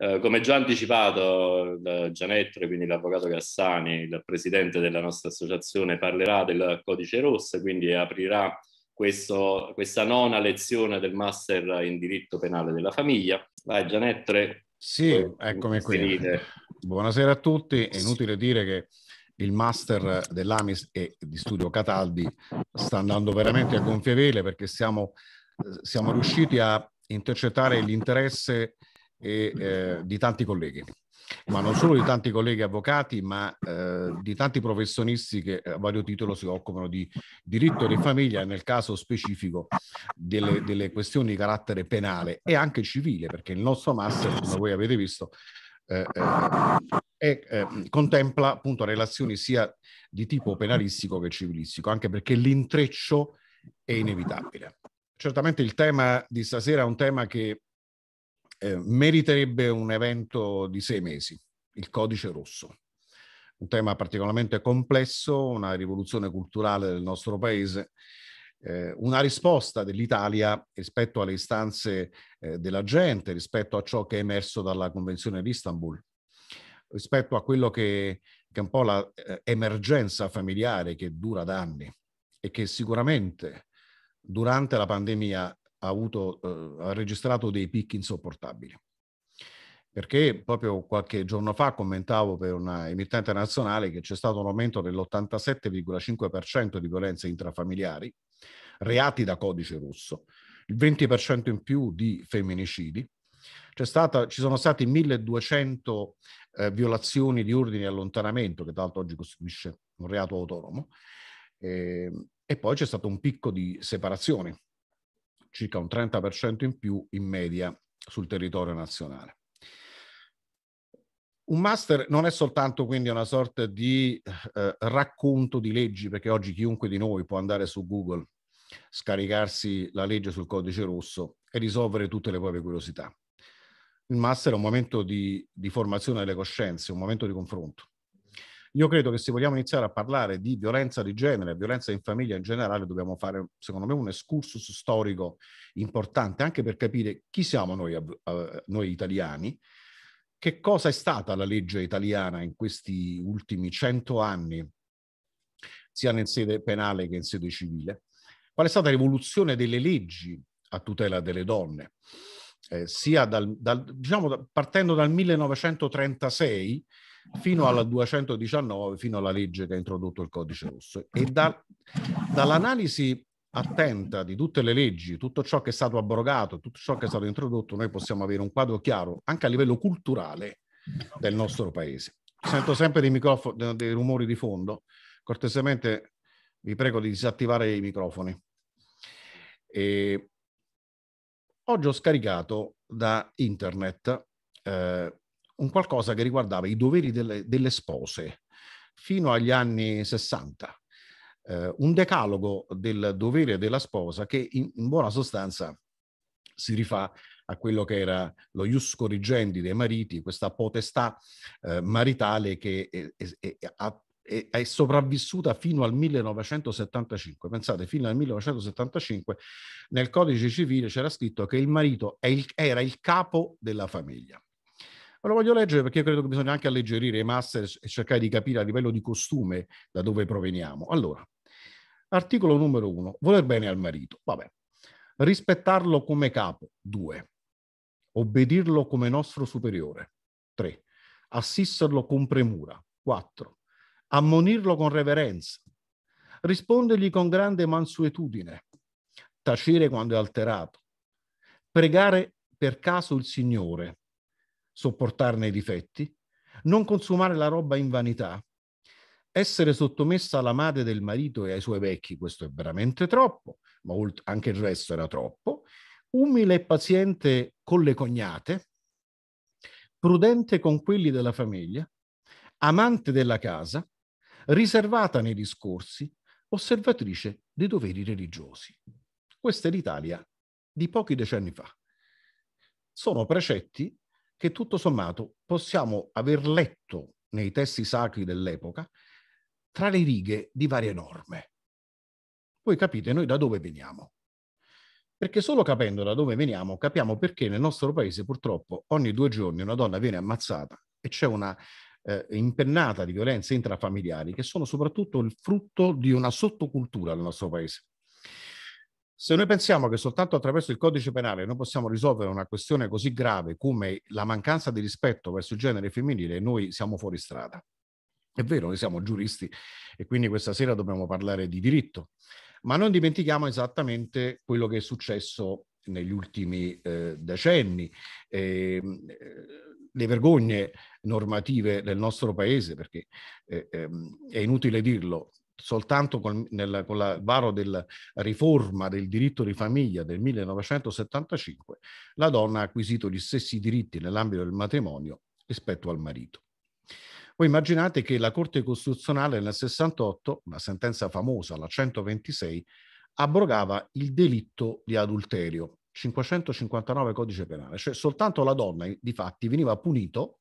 Eh, come già anticipato da eh, Gianettore, quindi l'avvocato Cassani, il presidente della nostra associazione, parlerà del codice rosso, e quindi aprirà questo, questa nona lezione del master in diritto penale della famiglia. Vai Gianettore. Sì, eccomi qui. Finite. Buonasera a tutti, è inutile dire che il master dell'AMIS e di studio Cataldi sta andando veramente a gonfie vele perché siamo, eh, siamo riusciti a intercettare l'interesse e eh, di tanti colleghi, ma non solo di tanti colleghi avvocati, ma eh, di tanti professionisti che eh, a vario titolo si occupano di diritto di famiglia, nel caso specifico delle, delle questioni di carattere penale e anche civile, perché il nostro master, come voi avete visto, eh, e, eh, eh, contempla appunto relazioni sia di tipo penalistico che civilistico, anche perché l'intreccio è inevitabile. Certamente il tema di stasera è un tema che eh, meriterebbe un evento di sei mesi, il codice rosso. Un tema particolarmente complesso, una rivoluzione culturale del nostro paese, eh, una risposta dell'Italia rispetto alle istanze eh, della gente, rispetto a ciò che è emerso dalla Convenzione di Istanbul, rispetto a quello che, che è un po' l'emergenza eh, familiare che dura da anni e che sicuramente durante la pandemia ha, avuto, eh, ha registrato dei picchi insopportabili. Perché proprio qualche giorno fa commentavo per una emittente nazionale che c'è stato un aumento dell'87,5% di violenze intrafamiliari, reati da codice rosso, il 20% in più di femminicidi, Stata, ci sono stati 1200 eh, violazioni di ordini di allontanamento, che tra l'altro oggi costituisce un reato autonomo, eh, e poi c'è stato un picco di separazioni, circa un 30% in più in media sul territorio nazionale. Un master non è soltanto quindi una sorta di eh, racconto di leggi, perché oggi chiunque di noi può andare su Google, scaricarsi la legge sul codice rosso e risolvere tutte le proprie curiosità. Il master è un momento di, di formazione delle coscienze, un momento di confronto, io credo che se vogliamo iniziare a parlare di violenza di genere, violenza in famiglia in generale, dobbiamo fare, secondo me, un excursus storico importante anche per capire chi siamo noi, uh, noi italiani, che cosa è stata la legge italiana in questi ultimi cento anni, sia in sede penale che in sede civile, qual è stata l'evoluzione delle leggi a tutela delle donne. Eh, sia dal, dal, diciamo, partendo dal 1936, fino alla 219, fino alla legge che ha introdotto il codice rosso. E da, dall'analisi attenta di tutte le leggi, tutto ciò che è stato abrogato, tutto ciò che è stato introdotto, noi possiamo avere un quadro chiaro anche a livello culturale del nostro paese. Sento sempre dei, microfoni, dei rumori di fondo, cortesemente vi prego di disattivare i microfoni. E oggi ho scaricato da internet eh, un qualcosa che riguardava i doveri delle, delle spose fino agli anni 60. Eh, un decalogo del dovere della sposa che in, in buona sostanza si rifà a quello che era lo ius corrigendi dei mariti, questa potestà eh, maritale che è, è, è, è, sopravvissuta fino al 1975. Pensate, fino al 1975 nel codice civile c'era scritto che il marito il, era il capo della famiglia. Ma lo voglio leggere perché credo che bisogna anche alleggerire i master e cercare di capire a livello di costume da dove proveniamo. Allora, articolo numero uno, voler bene al marito, vabbè. Rispettarlo come capo, due. Obbedirlo come nostro superiore, tre. Assisterlo con premura, quattro. Ammonirlo con reverenza, rispondergli con grande mansuetudine, tacere quando è alterato, pregare per caso il Signore, sopportarne i difetti, non consumare la roba in vanità, essere sottomessa alla madre del marito e ai suoi vecchi, questo è veramente troppo, ma anche il resto era troppo, umile e paziente con le cognate, prudente con quelli della famiglia, amante della casa, riservata nei discorsi, osservatrice dei doveri religiosi. Questa è l'Italia di pochi decenni fa. Sono precetti che tutto sommato possiamo aver letto nei testi sacri dell'epoca tra le righe di varie norme. Voi capite noi da dove veniamo. Perché solo capendo da dove veniamo capiamo perché nel nostro paese purtroppo ogni due giorni una donna viene ammazzata e c'è una eh, impennata di violenze intrafamiliari che sono soprattutto il frutto di una sottocultura del nostro paese. Se noi pensiamo che soltanto attraverso il codice penale noi possiamo risolvere una questione così grave come la mancanza di rispetto verso il genere femminile, noi siamo fuori strada. È vero, noi siamo giuristi e quindi questa sera dobbiamo parlare di diritto, ma non dimentichiamo esattamente quello che è successo negli ultimi eh, decenni. Eh, le vergogne normative del nostro paese, perché eh, ehm, è inutile dirlo, soltanto col, nel, con la varo della riforma del diritto di famiglia del 1975, la donna ha acquisito gli stessi diritti nell'ambito del matrimonio rispetto al marito. Voi immaginate che la Corte Costituzionale nel 68, una sentenza famosa, la 126, abrogava il delitto di adulterio, 559 codice penale, cioè soltanto la donna di fatti veniva punito,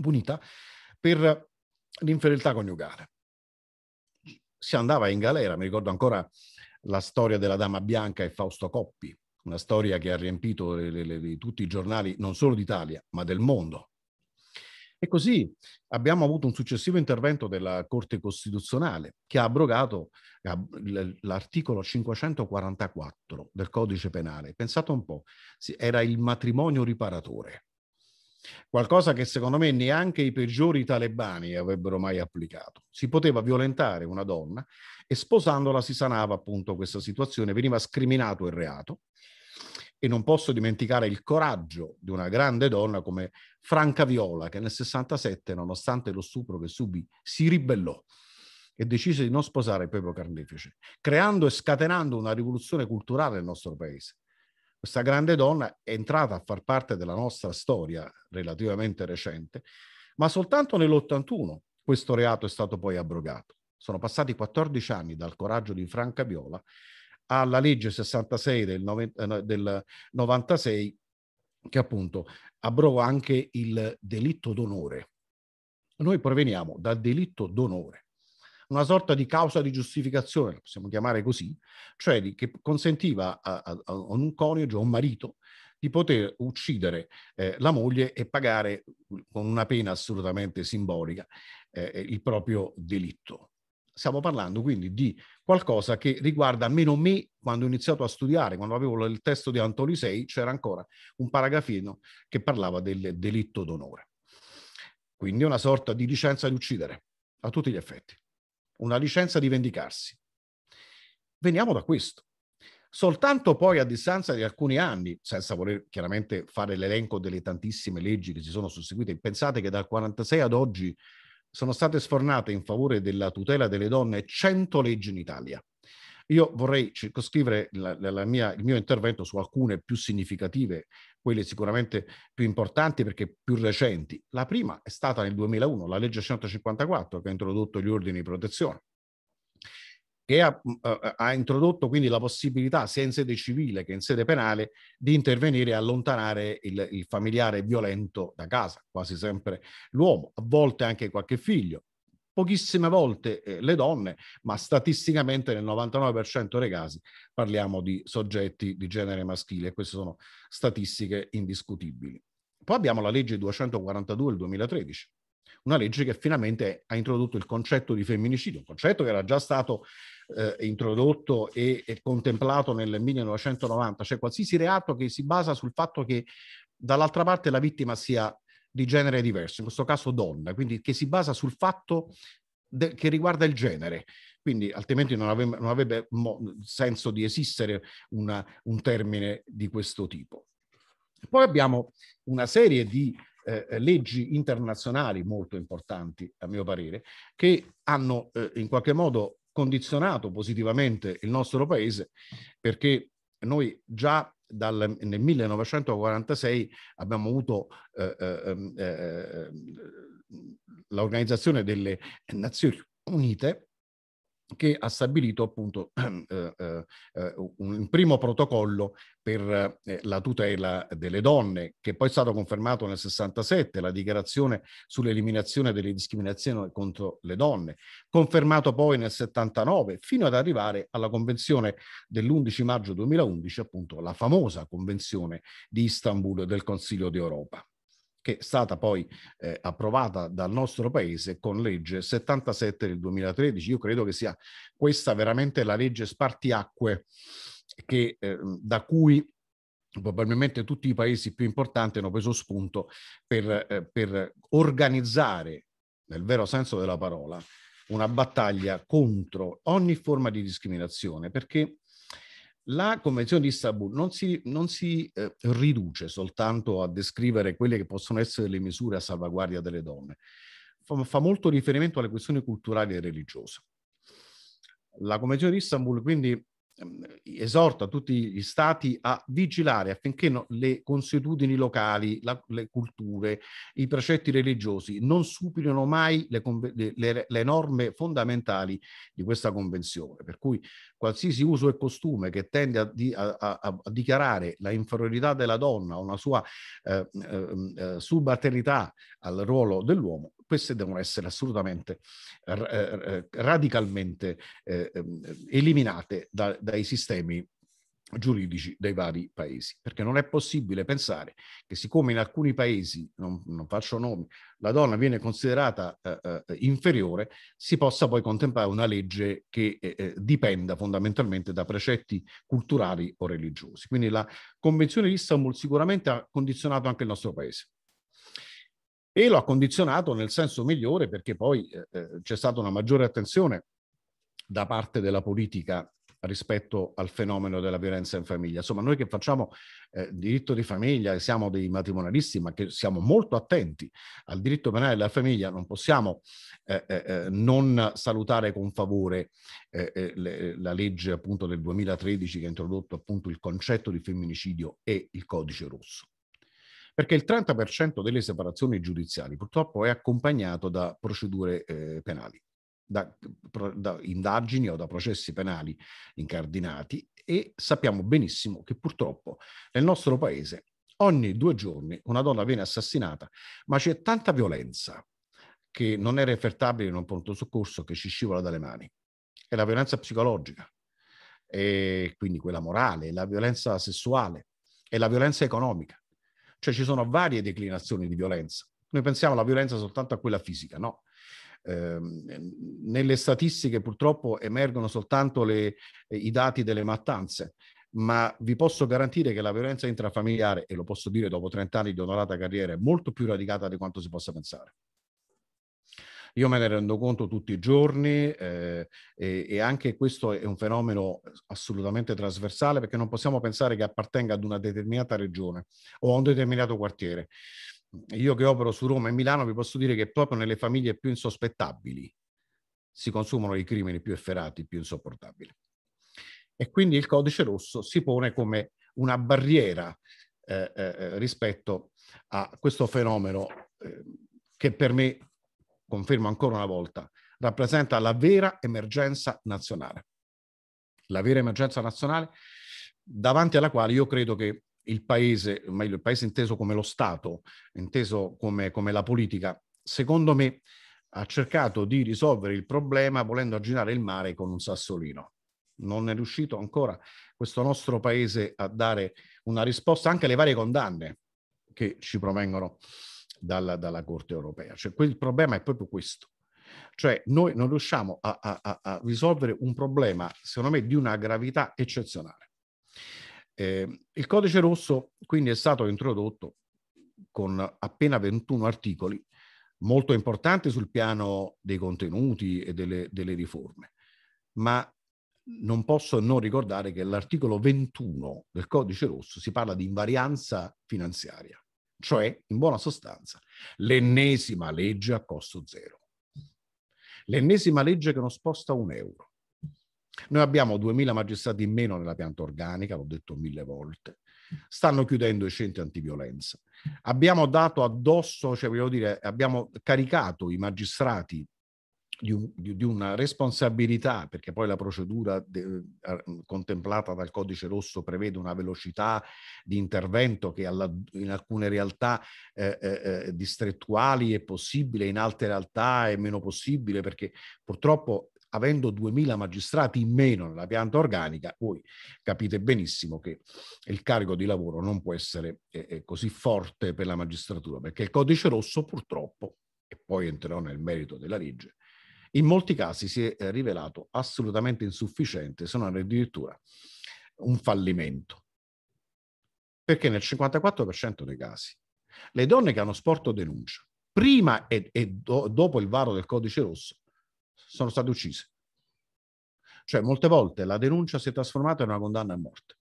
punita per l'infedeltà coniugale si andava in galera. Mi ricordo ancora la storia della Dama Bianca e Fausto Coppi, una storia che ha riempito le, le, le, tutti i giornali, non solo d'Italia, ma del mondo. E così abbiamo avuto un successivo intervento della Corte Costituzionale che ha abrogato l'articolo 544 del codice penale. Pensate un po', era il matrimonio riparatore qualcosa che secondo me neanche i peggiori talebani avrebbero mai applicato. Si poteva violentare una donna e sposandola si sanava appunto questa situazione, veniva scriminato il reato. E non posso dimenticare il coraggio di una grande donna come Franca Viola, che nel 67, nonostante lo stupro che subì, si ribellò e decise di non sposare il proprio carnefice, creando e scatenando una rivoluzione culturale nel nostro paese. Questa grande donna è entrata a far parte della nostra storia relativamente recente, ma soltanto nell'81 questo reato è stato poi abrogato. Sono passati 14 anni dal coraggio di Franca Viola alla legge 66 del, 90, eh, del 96 che appunto abroga anche il delitto d'onore. Noi proveniamo dal delitto d'onore una sorta di causa di giustificazione, possiamo chiamare così, cioè di, che consentiva a, a, a un coniuge o un marito di poter uccidere eh, la moglie e pagare con una pena assolutamente simbolica eh, eh, il proprio delitto. Stiamo parlando quindi di qualcosa che riguarda almeno me quando ho iniziato a studiare, quando avevo il testo di Antolisei, c'era ancora un paragrafino che parlava del delitto d'onore. Quindi una sorta di licenza di uccidere, a tutti gli effetti una licenza di vendicarsi. Veniamo da questo. Soltanto poi a distanza di alcuni anni, senza voler chiaramente fare l'elenco delle tantissime leggi che si sono susseguite, pensate che dal 1946 ad oggi sono state sfornate in favore della tutela delle donne 100 leggi in Italia. Io vorrei circoscrivere la, la mia, il mio intervento su alcune più significative, quelle sicuramente più importanti perché più recenti. La prima è stata nel 2001, la legge 154 che ha introdotto gli ordini di protezione che ha, mm, eh, eh, ha, introdotto quindi la possibilità sia in sede civile che in sede penale di intervenire e allontanare il, il familiare violento da casa, quasi sempre l'uomo, a volte anche qualche figlio pochissime volte eh, le donne, ma statisticamente nel 99% dei casi parliamo di soggetti di genere maschile e queste sono statistiche indiscutibili. Poi abbiamo la legge 242 del 2013, una legge che finalmente ha introdotto il concetto di femminicidio, un concetto che era già stato eh, introdotto e, e contemplato nel 1990, cioè qualsiasi reato che si basa sul fatto che dall'altra parte la vittima sia di genere diverso, in questo caso donna, quindi che si basa sul fatto de- che riguarda il genere. Quindi altrimenti non, ave- non avrebbe mo- senso di esistere una, un termine di questo tipo. Poi abbiamo una serie di eh, leggi internazionali molto importanti, a mio parere, che hanno eh, in qualche modo condizionato positivamente il nostro paese perché noi già dal, nel 1946 abbiamo avuto eh, eh, ehm, eh ehm, l'Organizzazione delle Nazioni Unite che ha stabilito appunto eh, eh, eh un primo protocollo per eh, la tutela delle donne, che poi è stato confermato nel 67, la dichiarazione sull'eliminazione delle discriminazioni contro le donne, confermato poi nel 79, fino ad arrivare alla convenzione dell'11 maggio 2011, appunto la famosa convenzione di Istanbul del Consiglio d'Europa che è stata poi eh, approvata dal nostro paese con legge 77 del 2013. Io credo che sia questa veramente la legge spartiacque che, eh, da cui probabilmente tutti i paesi più importanti hanno preso spunto per, eh, per organizzare, nel vero senso della parola, una battaglia contro ogni forma di discriminazione, perché la Convenzione di Istanbul non si, non si eh, riduce soltanto a descrivere quelle che possono essere le misure a salvaguardia delle donne, fa, fa molto riferimento alle questioni culturali e religiose. La Convenzione di Istanbul quindi Ehm, esorta tutti gli stati a vigilare affinché no, le consuetudini locali, la, le culture, i precetti religiosi non superino mai le, le, le, norme fondamentali di questa convenzione. Per cui qualsiasi uso e costume che tende a, a, a, a dichiarare la inferiorità della donna o una sua eh, ehm, eh, subalternità al ruolo dell'uomo queste devono essere assolutamente, eh, eh, radicalmente eh, ehm, eliminate da, dai sistemi giuridici dei vari paesi, perché non è possibile pensare che siccome in alcuni paesi, non, non faccio nomi, la donna viene considerata eh, eh inferiore, si possa poi contemplare una legge che eh, dipenda fondamentalmente da precetti culturali o religiosi. Quindi la Convenzione di Istanbul sicuramente ha condizionato anche il nostro paese e lo ha condizionato nel senso migliore perché poi eh, eh, c'è stata una maggiore attenzione da parte della politica rispetto al fenomeno della violenza in famiglia. Insomma, noi che facciamo eh, diritto di famiglia, siamo dei matrimonialisti, ma che siamo molto attenti al diritto penale della famiglia, non possiamo eh, eh, eh non salutare con favore eh, le, la legge appunto del 2013 che ha introdotto appunto il concetto di femminicidio e il codice rosso perché il 30% delle separazioni giudiziali purtroppo è accompagnato da procedure eh, penali. Da, da, indagini o da processi penali incardinati e sappiamo benissimo che purtroppo nel nostro paese ogni due giorni una donna viene assassinata, ma c'è tanta violenza che non è refertabile in un pronto soccorso che ci scivola dalle mani. È la violenza psicologica, quindi quella morale, la violenza sessuale, è la violenza economica. Cioè ci sono varie declinazioni di violenza. Noi pensiamo alla violenza soltanto a quella fisica, no? Ehm, nelle statistiche purtroppo emergono soltanto le, eh, i dati delle mattanze, ma vi posso garantire che la violenza intrafamiliare, e lo posso dire dopo 30 anni di onorata carriera, è molto più radicata di quanto si possa pensare. Io me ne rendo conto tutti i giorni eh, e, e, anche questo è un fenomeno assolutamente trasversale perché non possiamo pensare che appartenga ad una determinata regione o a un determinato quartiere. Io che opero su Roma e Milano vi posso dire che proprio nelle famiglie più insospettabili si consumano i crimini più efferati, più insopportabili. E quindi il codice rosso si pone come una barriera eh, eh, eh rispetto a questo fenomeno eh, che per me confermo ancora una volta, rappresenta la vera emergenza nazionale. La vera emergenza nazionale davanti alla quale io credo che il paese, meglio il paese inteso come lo Stato, inteso come, come la politica, secondo me ha cercato di risolvere il problema volendo aggirare il mare con un sassolino. Non è riuscito ancora questo nostro paese a dare una risposta anche alle varie condanne che ci provengono dalla, dalla Corte europea. Cioè, il problema è proprio questo. Cioè noi non riusciamo a, a, a risolvere un problema, secondo me, di una gravità eccezionale. Eh, il codice rosso quindi è stato introdotto con appena 21 articoli, molto importanti sul piano dei contenuti e delle, delle riforme, ma non posso non ricordare che l'articolo 21 del codice rosso si parla di invarianza finanziaria cioè, in buona sostanza, l'ennesima legge a costo zero. L'ennesima legge che non sposta un euro. Noi abbiamo 2.000 magistrati in meno nella pianta organica, l'ho detto mille volte, stanno chiudendo i centri antiviolenza. Abbiamo dato addosso, cioè voglio dire, abbiamo caricato i magistrati di, di, una responsabilità, perché poi la procedura de, eh, contemplata dal codice rosso prevede una velocità di intervento che alla, in alcune realtà eh, eh, eh distrettuali è possibile, in altre realtà è meno possibile, perché purtroppo avendo 2000 magistrati in meno nella pianta organica, voi capite benissimo che il carico di lavoro non può essere eh, eh così forte per la magistratura, perché il codice rosso purtroppo, e poi entrerò nel merito della legge, in molti casi si è eh, rivelato assolutamente insufficiente, se non addirittura un fallimento. Perché nel 54% dei casi le donne che hanno sporto denuncia prima e, e do, dopo il varo del codice rosso sono state uccise. Cioè molte volte la denuncia si è trasformata in una condanna a morte.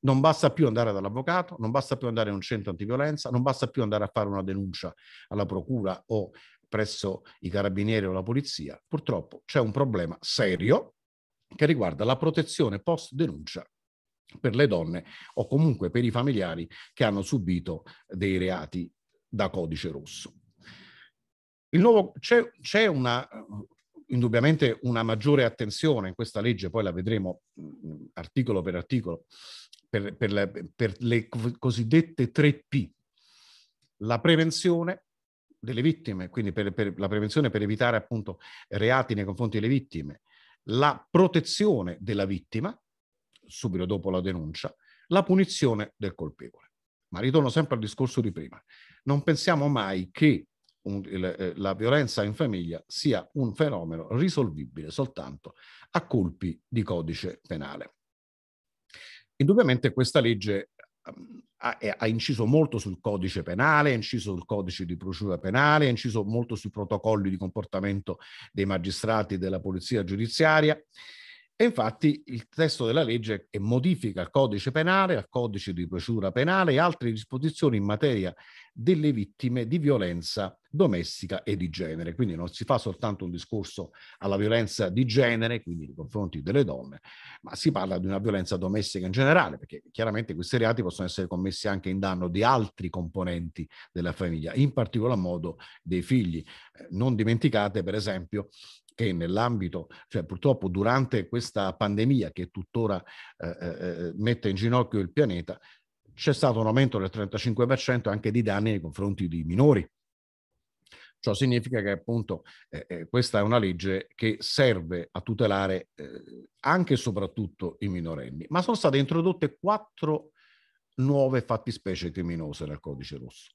Non basta più andare dall'avvocato, non basta più andare in un centro antiviolenza, non basta più andare a fare una denuncia alla procura o presso i carabinieri o la polizia, purtroppo c'è un problema serio che riguarda la protezione post denuncia per le donne o comunque per i familiari che hanno subito dei reati da codice rosso. Il Nuovo, c'è, c'è una, indubbiamente una maggiore attenzione in questa legge, poi la vedremo mm, articolo per articolo, per, per, le, per le cosiddette 3P, la prevenzione, delle vittime, quindi per, per la prevenzione per evitare appunto reati nei confronti delle vittime, la protezione della vittima, subito dopo la denuncia, la punizione del colpevole. Ma ritorno sempre al discorso di prima, non pensiamo mai che un, il, eh, la violenza in famiglia sia un fenomeno risolvibile soltanto a colpi di codice penale. Indubbiamente questa legge ha, inciso molto sul codice penale, ha inciso sul codice di procedura penale, ha inciso molto sui protocolli di comportamento dei magistrati e della polizia giudiziaria. E infatti il testo della legge modifica il codice penale, il codice di procedura penale e altre disposizioni in materia delle vittime di violenza domestica e di genere. Quindi non si fa soltanto un discorso alla violenza di genere, quindi nei confronti delle donne, ma si parla di una violenza domestica in generale, perché chiaramente questi reati possono essere commessi anche in danno di altri componenti della famiglia, in particolar modo dei figli. Eh, non dimenticate, per esempio, che nell'ambito, cioè purtroppo durante questa pandemia che tuttora eh, eh, eh mette in ginocchio il pianeta, c'è stato un aumento del 35% anche di danni nei confronti di minori. Ciò significa che appunto eh, eh, questa è una legge che serve a tutelare eh, anche e soprattutto i minorenni, ma sono state introdotte quattro nuove fattispecie criminose nel codice rosso.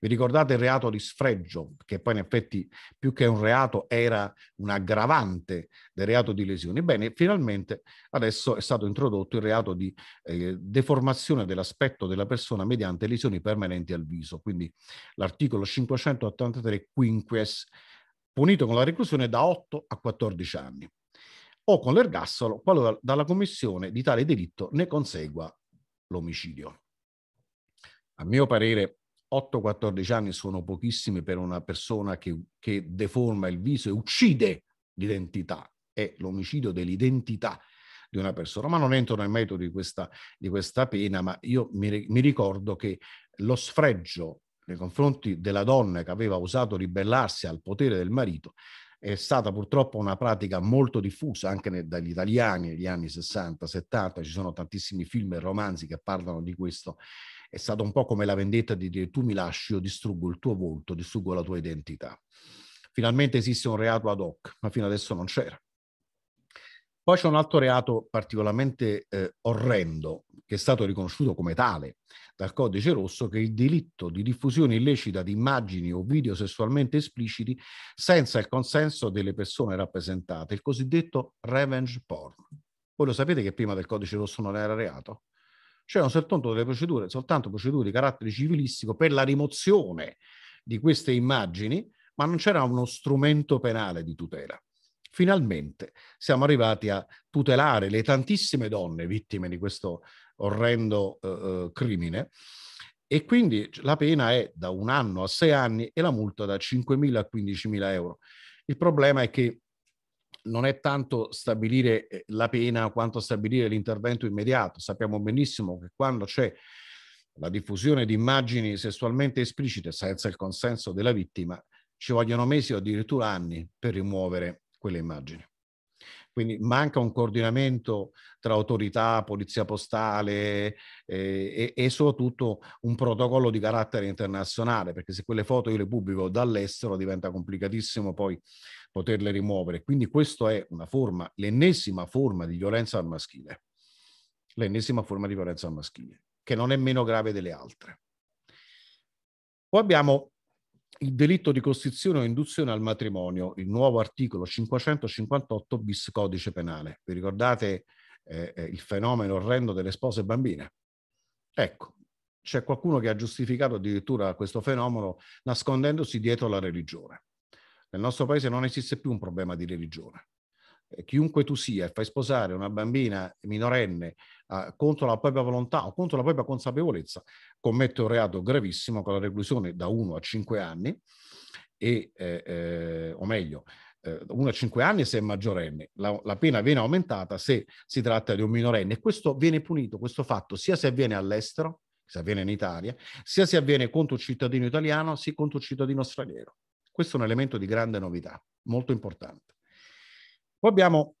Vi ricordate il reato di sfregio, che poi in effetti più che un reato era un aggravante del reato di lesioni? Bene, finalmente adesso è stato introdotto il reato di eh, deformazione dell'aspetto della persona mediante lesioni permanenti al viso, quindi l'articolo 583 quinquies, punito con la reclusione da 8 a 14 anni o con l'ergassolo qualora dalla commissione di tale delitto ne consegua l'omicidio. A mio parere 8-14 anni sono pochissimi per una persona che, che deforma il viso e uccide l'identità. È l'omicidio dell'identità di una persona, ma non entro nel merito di questa, di questa pena, ma io mi, mi ricordo che lo sfregio nei confronti della donna che aveva osato ribellarsi al potere del marito è stata purtroppo una pratica molto diffusa anche nel, dagli italiani negli anni 60, 70, ci sono tantissimi film e romanzi che parlano di questo è stato un po' come la vendetta di dire tu mi lasci, io distruggo il tuo volto, distruggo la tua identità. Finalmente esiste un reato ad hoc, ma fino adesso non c'era. Poi c'è un altro reato particolarmente eh, orrendo, che è stato riconosciuto come tale dal codice rosso, che è il delitto di diffusione illecita di immagini o video sessualmente espliciti senza il consenso delle persone rappresentate, il cosiddetto revenge porn. Voi lo sapete che prima del codice rosso non era reato? c'erano soltanto delle procedure, soltanto procedure di carattere civilistico per la rimozione di queste immagini, ma non c'era uno strumento penale di tutela. Finalmente siamo arrivati a tutelare le tantissime donne vittime di questo orrendo eh, eh crimine e quindi la pena è da un anno a sei anni e la multa da 5.000 a 15.000 euro. Il problema è che non è tanto stabilire eh, la pena quanto stabilire l'intervento immediato. Sappiamo benissimo che quando c'è la diffusione di immagini sessualmente esplicite senza il consenso della vittima, ci vogliono mesi o addirittura anni per rimuovere quelle immagini. Quindi manca un coordinamento tra autorità, polizia postale eh, e, e, soprattutto un protocollo di carattere internazionale, perché se quelle foto io le pubblico dall'estero diventa complicatissimo poi poterle rimuovere. Quindi questa è una forma, l'ennesima forma di violenza al maschile, l'ennesima forma di violenza al maschile, che non è meno grave delle altre. Poi abbiamo il delitto di costrizione o induzione al matrimonio, il nuovo articolo 558 bis codice penale. Vi ricordate eh, eh, il fenomeno orrendo delle spose bambine? Ecco, c'è qualcuno che ha giustificato addirittura questo fenomeno nascondendosi dietro la religione. Nel nostro paese non esiste più un problema di religione. Eh, chiunque tu sia e fai sposare una bambina minorenne eh, contro la propria volontà o contro la propria consapevolezza, commette un reato gravissimo con la reclusione da 1 a 5 anni, e, eh, eh, o meglio, 1 eh, a 5 anni se è maggiorenne, la, la, pena viene aumentata se si tratta di un minorenne e questo viene punito, questo fatto, sia se avviene all'estero, se avviene in Italia, sia se avviene contro un cittadino italiano, sia contro un cittadino straniero. Questo è un elemento di grande novità, molto importante. Poi abbiamo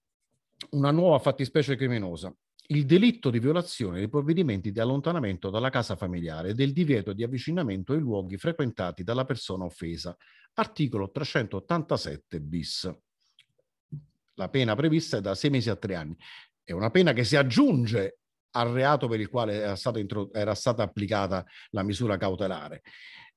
una nuova fattispecie criminosa, il delitto di violazione dei provvedimenti di allontanamento dalla casa familiare e del divieto di avvicinamento ai luoghi frequentati dalla persona offesa, articolo 387 bis. La pena prevista è da sei mesi a tre anni. È una pena che si aggiunge al reato per il quale era stata, era stata applicata la misura cautelare.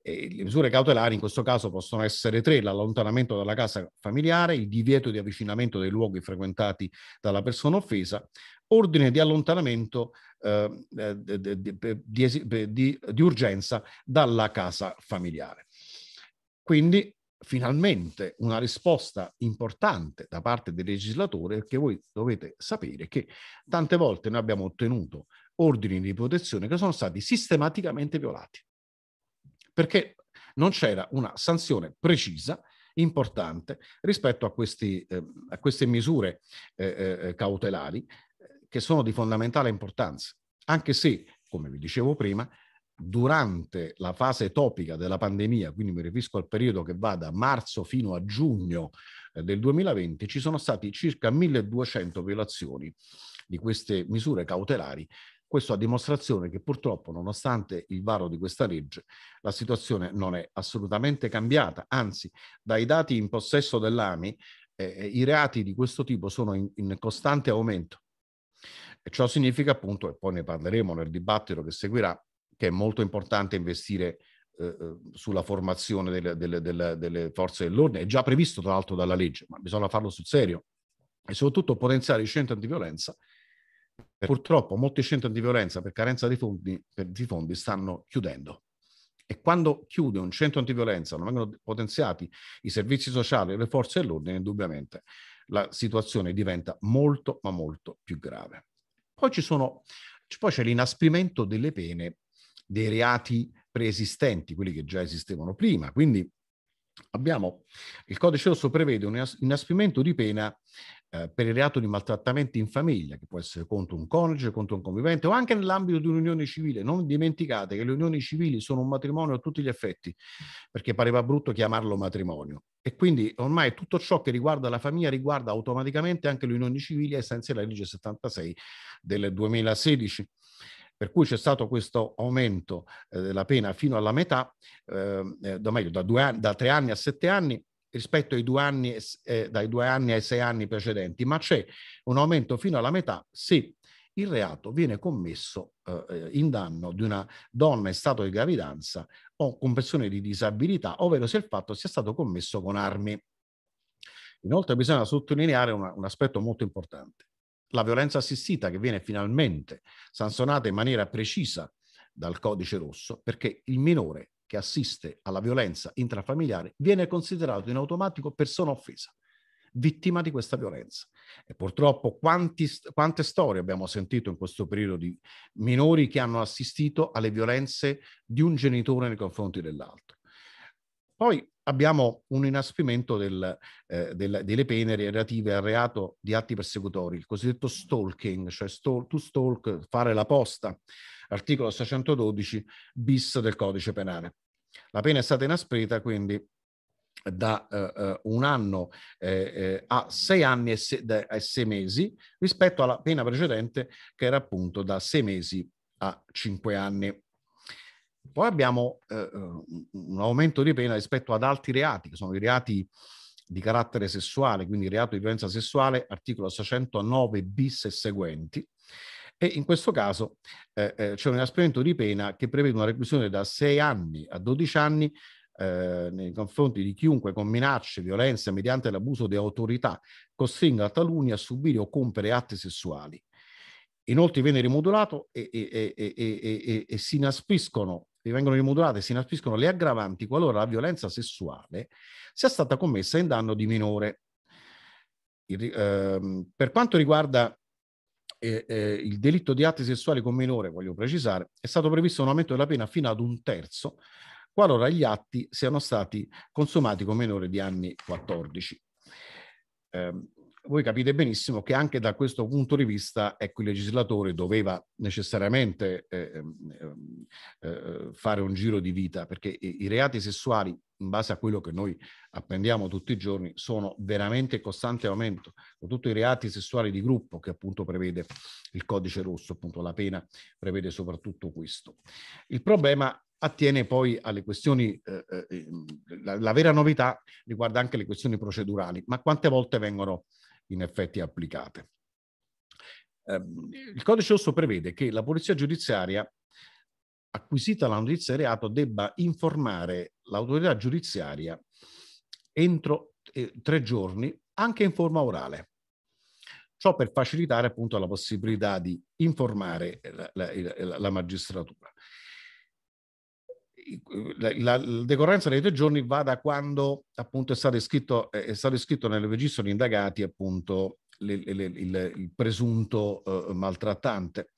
E le misure cautelari in questo caso possono essere tre, l'allontanamento dalla casa familiare, il divieto di avvicinamento dei luoghi frequentati dalla persona offesa, ordine di allontanamento ehm, eh, di, di, di, di urgenza dalla casa familiare. Quindi finalmente una risposta importante da parte del legislatore perché voi dovete sapere che tante volte noi abbiamo ottenuto ordini di protezione che sono stati sistematicamente violati perché non c'era una sanzione precisa importante rispetto a, questi, eh, a queste misure eh, eh, cautelari eh, che sono di fondamentale importanza, anche se, come vi dicevo prima, durante la fase topica della pandemia, quindi mi riferisco al periodo che va da marzo fino a giugno eh, del 2020, ci sono stati circa 1200 violazioni di queste misure cautelari questo a dimostrazione che purtroppo, nonostante il varo di questa legge, la situazione non è assolutamente cambiata. Anzi, dai dati in possesso dell'AMI, eh, eh, i reati di questo tipo sono in, in costante aumento. E ciò significa appunto, e poi ne parleremo nel dibattito che seguirà, che è molto importante investire eh, eh sulla formazione delle, delle, delle, delle forze dell'ordine, è già previsto tra l'altro dalla legge, ma bisogna farlo sul serio, e soprattutto potenziare i centri antiviolenza Certo. Purtroppo molti centri di violenza per carenza di fondi, per, di fondi stanno chiudendo. E quando chiude un centro antiviolenza non vengono potenziati i servizi sociali e le forze dell'ordine, indubbiamente la situazione diventa molto ma molto più grave. Poi, sono, poi c'è l'inasprimento delle pene dei reati preesistenti, quelli che già esistevano prima. Quindi abbiamo, il codice rosso prevede un inasprimento di pena eh, per il reato di maltrattamento in famiglia, che può essere contro un coniuge, contro un convivente o anche nell'ambito di un'unione civile. Non dimenticate che le unioni civili sono un matrimonio a tutti gli effetti, perché pareva brutto chiamarlo matrimonio. E quindi ormai tutto ciò che riguarda la famiglia riguarda automaticamente anche le unioni civili ai sensi della legge 76 del 2016 per cui c'è stato questo aumento eh, della pena fino alla metà, ehm, eh, da, meglio, da, due, da, tre anni a sette anni, rispetto ai due anni, eh, dai due anni ai sei anni precedenti, ma c'è un aumento fino alla metà se il reato viene commesso eh, eh, in danno di una donna in stato di gravidanza o con persone di disabilità, ovvero se il fatto sia stato commesso con armi. Inoltre bisogna sottolineare una, un aspetto molto importante. La violenza assistita che viene finalmente sanzionata in maniera precisa dal codice rosso perché il minore che assiste alla violenza intrafamiliare viene considerato in automatico persona offesa, vittima di questa violenza. E purtroppo quanti, quante storie abbiamo sentito in questo periodo di minori che hanno assistito alle violenze di un genitore nei confronti dell'altro. Poi abbiamo un inasprimento del, eh, del, delle pene relative al reato di atti persecutori, il cosiddetto stalking, cioè stalk, to stalk, fare la posta, articolo 612 bis del codice penale. La pena è stata inasprita quindi da eh, eh un anno eh, eh, a sei anni e, se, da, e sei mesi rispetto alla pena precedente che era appunto da sei mesi a cinque anni. Poi abbiamo eh, eh un aumento di pena rispetto ad altri reati, che sono i reati di carattere sessuale, quindi reato di violenza sessuale, articolo 609 bis e seguenti, e in questo caso eh, eh, c'è un inasprimento di pena che prevede una reclusione da 6 anni a 12 anni eh, nei confronti di chiunque con minacce, violenza mediante l'abuso di autorità costringa taluni a subire o compiere atti sessuali. Inoltre viene rimodulato e, e, e, e si inaspriscono vengono rimodulate e si inaspriscono le aggravanti qualora la violenza sessuale sia stata commessa in danno di minore. Il, ehm, per quanto riguarda eh, eh, il delitto di atti sessuali con minore, voglio precisare, è stato previsto un aumento della pena fino ad un terzo qualora gli atti siano stati consumati con minore di anni 14. Eh, voi capite benissimo che anche da questo punto di vista ecco, il legislatore doveva necessariamente eh, ehm, ehm, eh, fare un giro di vita, perché i, reati sessuali, in base a quello che noi apprendiamo tutti i giorni, sono veramente in costante aumento, soprattutto i reati sessuali di gruppo che appunto prevede il codice rosso, appunto la pena prevede soprattutto questo. Il problema attiene poi alle questioni, eh, eh ehm, la, la, vera novità riguarda anche le questioni procedurali, ma quante volte vengono in effetti applicate. Ehm, il codice rosso prevede che la polizia giudiziaria, acquisita la notizia di reato, debba informare l'autorità giudiziaria entro eh, tre giorni, anche in forma orale. Ciò per facilitare appunto la possibilità di informare la, la, la magistratura la, la, decorrenza dei tre giorni va da quando appunto è stato iscritto, è stato iscritto nel registro di indagati appunto le, le, il, il, presunto uh, maltrattante.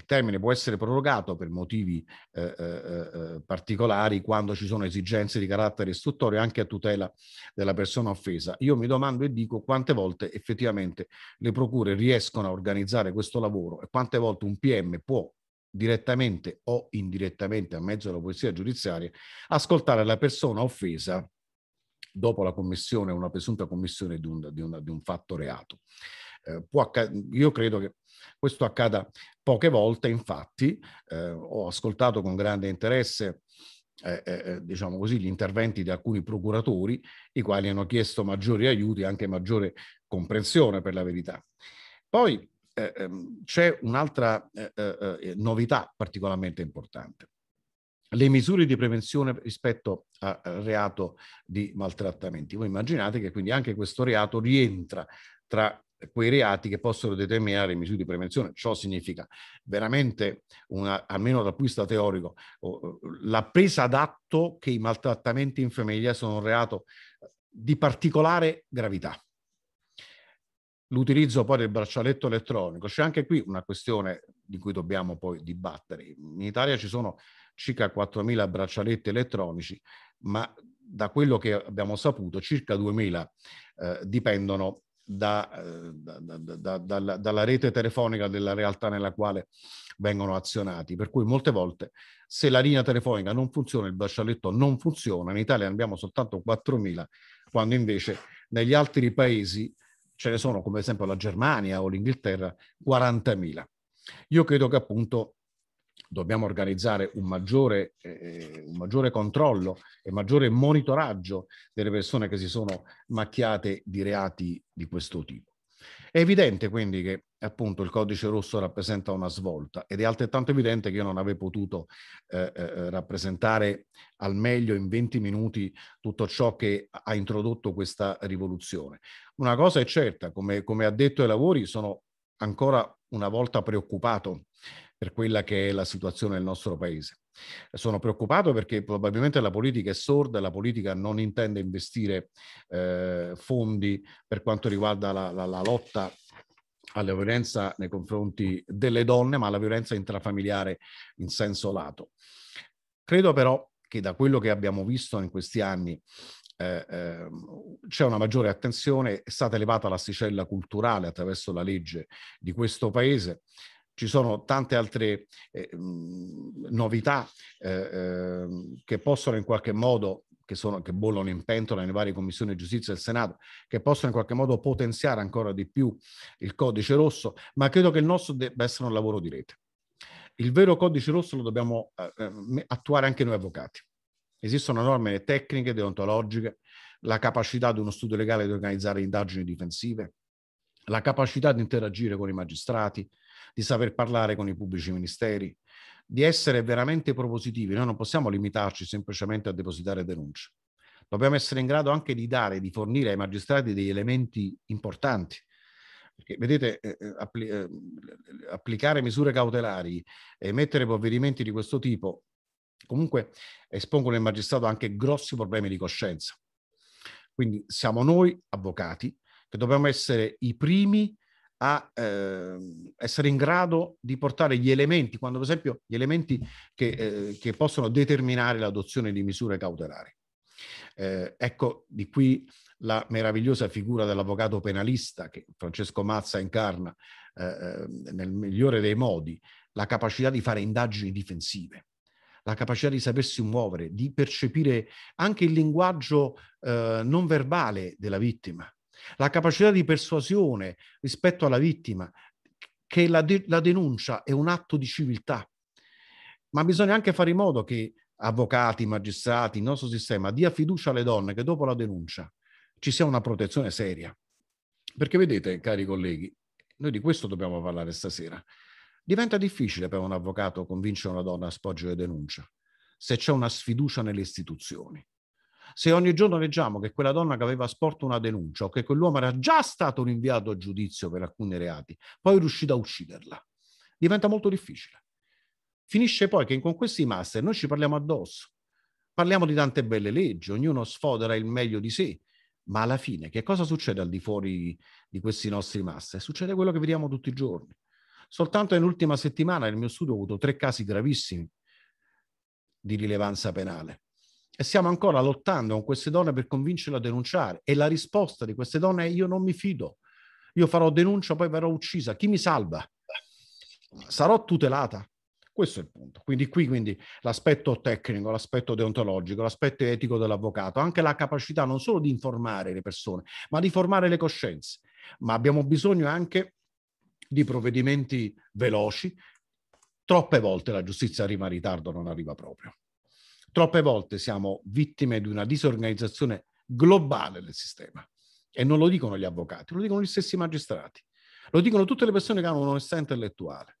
Il termine può essere prorogato per motivi eh, eh, eh, particolari quando ci sono esigenze di carattere istruttorio anche a tutela della persona offesa. Io mi domando e dico quante volte effettivamente le procure riescono a organizzare questo lavoro e quante volte un PM può direttamente o indirettamente a mezzo della polizia giudiziaria, ascoltare la persona offesa dopo la commissione, una presunta commissione di un, di un, di un fatto reato. Eh, io credo che questo accada poche volte, infatti eh, ho ascoltato con grande interesse eh, eh, eh, diciamo così, gli interventi di alcuni procuratori, i quali hanno chiesto maggiori aiuti e anche maggiore comprensione per la verità. Poi eh, ehm, c'è un'altra eh eh, eh, eh, novità particolarmente importante. Le misure di prevenzione rispetto al reato di maltrattamenti. Voi immaginate che quindi anche questo reato rientra tra quei reati che possono determinare misure di prevenzione. Ciò significa veramente, una, almeno dal punto di vista teorico, la presa d'atto che i maltrattamenti in famiglia sono un reato di particolare gravità l'utilizzo poi del braccialetto elettronico. C'è anche qui una questione di cui dobbiamo poi dibattere. In Italia ci sono circa 4.000 braccialetti elettronici, ma da quello che abbiamo saputo circa 2.000 eh, dipendono da, eh, da, da, dalla rete telefonica della realtà nella quale vengono azionati. Per cui molte volte se la linea telefonica non funziona, il braccialetto non funziona. In Italia ne abbiamo soltanto 4.000, quando invece negli altri paesi ce ne sono come esempio la Germania o l'Inghilterra 40.000. Io credo che appunto dobbiamo organizzare un maggiore, eh, un maggiore, controllo e maggiore monitoraggio delle persone che si sono macchiate di reati di questo tipo. È evidente quindi che appunto il codice rosso rappresenta una svolta ed è altrettanto evidente che io non avrei potuto eh, eh, eh rappresentare al meglio in 20 minuti tutto ciò che ha introdotto questa rivoluzione. Una cosa è certa, come, come ha detto ai lavori, sono ancora una volta preoccupato per quella che è la situazione del nostro paese. Sono preoccupato perché probabilmente la politica è sorda e la politica non intende investire eh, fondi per quanto riguarda la, la, la lotta alla violenza nei confronti delle donne, ma alla violenza intrafamiliare in senso lato. Credo però che da quello che abbiamo visto in questi anni eh, eh, c'è una maggiore attenzione, è stata elevata l'asticella culturale attraverso la legge di questo paese. Ci sono tante altre eh, novità eh, ehm, che possono in qualche modo che, sono, che, bollono in pentola nelle varie commissioni di giustizia del Senato, che possono in qualche modo potenziare ancora di più il codice rosso, ma credo che il nostro debba essere un lavoro di rete. Il vero codice rosso lo dobbiamo eh, ehm, attuare anche noi avvocati. Esistono norme tecniche, deontologiche, la capacità di uno studio legale di organizzare indagini difensive, la capacità di interagire con i magistrati, di saper parlare con i pubblici ministeri, di essere veramente propositivi. Noi non possiamo limitarci semplicemente a depositare denunce. Dobbiamo essere in grado anche di dare, di fornire ai magistrati degli elementi importanti. Perché, vedete, eh, eh appli eh, applicare misure cautelari e mettere provvedimenti di questo tipo comunque espongono il magistrato anche grossi problemi di coscienza. Quindi siamo noi avvocati che dobbiamo essere i primi a eh, essere in grado di portare gli elementi, quando per esempio gli elementi che, eh, che possono determinare l'adozione di misure cautelari. Eh, ecco di qui la meravigliosa figura dell'avvocato penalista che Francesco Mazza incarna eh, ehm, nel migliore dei modi, la capacità di fare indagini difensive la capacità di sapersi muovere, di percepire anche il linguaggio eh, non verbale della vittima, la capacità di persuasione rispetto alla vittima, che la, de- la denuncia è un atto di civiltà. Ma bisogna anche fare in modo che avvocati, magistrati, il nostro sistema dia fiducia alle donne che dopo la denuncia ci sia una protezione seria. Perché vedete, cari colleghi, noi di questo dobbiamo parlare stasera. Diventa difficile per un avvocato convincere una donna a sporgere denuncia se c'è una sfiducia nelle istituzioni se ogni giorno leggiamo che quella donna che aveva sporto una denuncia o che quell'uomo era già stato rinviato a giudizio per alcuni reati, poi è riuscito a ucciderla, diventa molto difficile. Finisce poi che con questi master noi ci parliamo addosso, parliamo di tante belle leggi, ognuno sfodera il meglio di sé, ma alla fine che cosa succede al di fuori di questi nostri master? Succede quello che vediamo tutti i giorni. Soltanto nell'ultima settimana nel mio studio ho avuto tre casi gravissimi di rilevanza penale. E stiamo ancora lottando con queste donne per convincerle a denunciare. E la risposta di queste donne è io non mi fido, io farò denuncia, poi verrò uccisa. Chi mi salva? Sarò tutelata. Questo è il punto. Quindi qui quindi, l'aspetto tecnico, l'aspetto deontologico, l'aspetto etico dell'avvocato, anche la capacità non solo di informare le persone, ma di formare le coscienze. Ma abbiamo bisogno anche di provvedimenti veloci. Troppe volte la giustizia arriva in ritardo, non arriva proprio. Troppe volte siamo vittime di una disorganizzazione globale del sistema e non lo dicono gli avvocati, lo dicono gli stessi magistrati, lo dicono tutte le persone che hanno un'onestà intellettuale.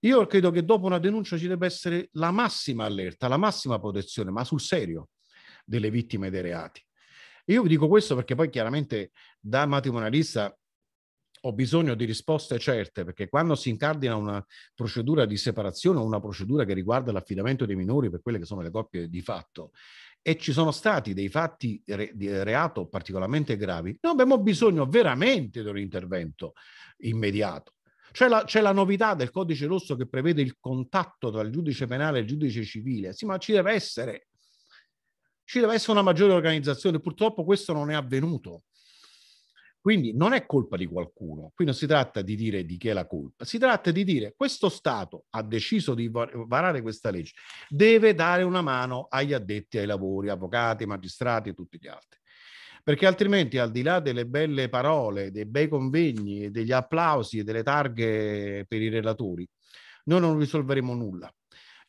Io credo che dopo una denuncia ci debba essere la massima allerta, la massima protezione, ma sul serio, delle vittime dei reati. Io vi dico questo perché poi chiaramente da matrimonialista ho bisogno di risposte certe perché quando si incardina una procedura di separazione o una procedura che riguarda l'affidamento dei minori per quelle che sono le coppie di fatto e ci sono stati dei fatti re, di reato particolarmente gravi, noi abbiamo bisogno veramente di un intervento immediato. C'è la, c'è la, novità del codice rosso che prevede il contatto tra il giudice penale e il giudice civile. Sì, ma ci deve essere, ci deve essere una maggiore organizzazione. Purtroppo questo non è avvenuto. Quindi non è colpa di qualcuno, qui non si tratta di dire di chi è la colpa, si tratta di dire questo Stato ha deciso di varare questa legge, deve dare una mano agli addetti ai lavori, avvocati, magistrati e tutti gli altri. Perché altrimenti al di là delle belle parole, dei bei convegni, degli applausi e delle targhe per i relatori, noi non risolveremo nulla.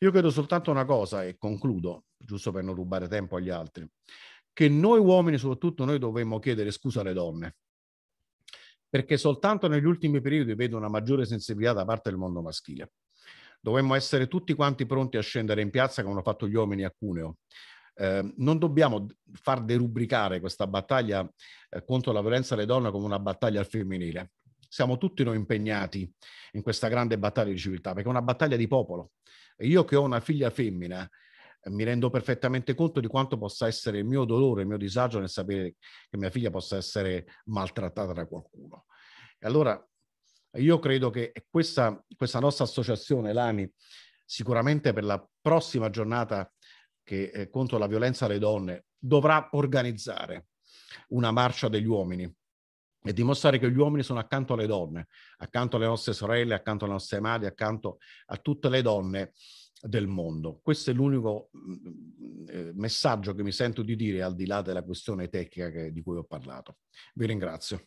Io credo soltanto una cosa e concludo, giusto per non rubare tempo agli altri, che noi uomini soprattutto noi dovremmo chiedere scusa alle donne perché soltanto negli ultimi periodi vedo una maggiore sensibilità da parte del mondo maschile. Dovremmo essere tutti quanti pronti a scendere in piazza come hanno fatto gli uomini a Cuneo. Eh, non dobbiamo far derubricare questa battaglia eh, contro la violenza alle donne come una battaglia al femminile. Siamo tutti noi impegnati in questa grande battaglia di civiltà, perché è una battaglia di popolo. Io che ho una figlia femmina, Ehm, mi rendo perfettamente conto di quanto possa essere il mio dolore, il mio disagio nel sapere che mia figlia possa essere maltrattata da qualcuno. E allora io credo che questa, questa nostra associazione, l'AMI, sicuramente per la prossima giornata che, è eh, contro la violenza alle donne dovrà organizzare una marcia degli uomini e dimostrare che gli uomini sono accanto alle donne, accanto alle nostre sorelle, accanto alle nostre madri, accanto a tutte le donne del mondo. Questo è l'unico mm, mm, eh, messaggio che mi sento di dire al di là della questione tecnica che, di cui ho parlato. Vi ringrazio.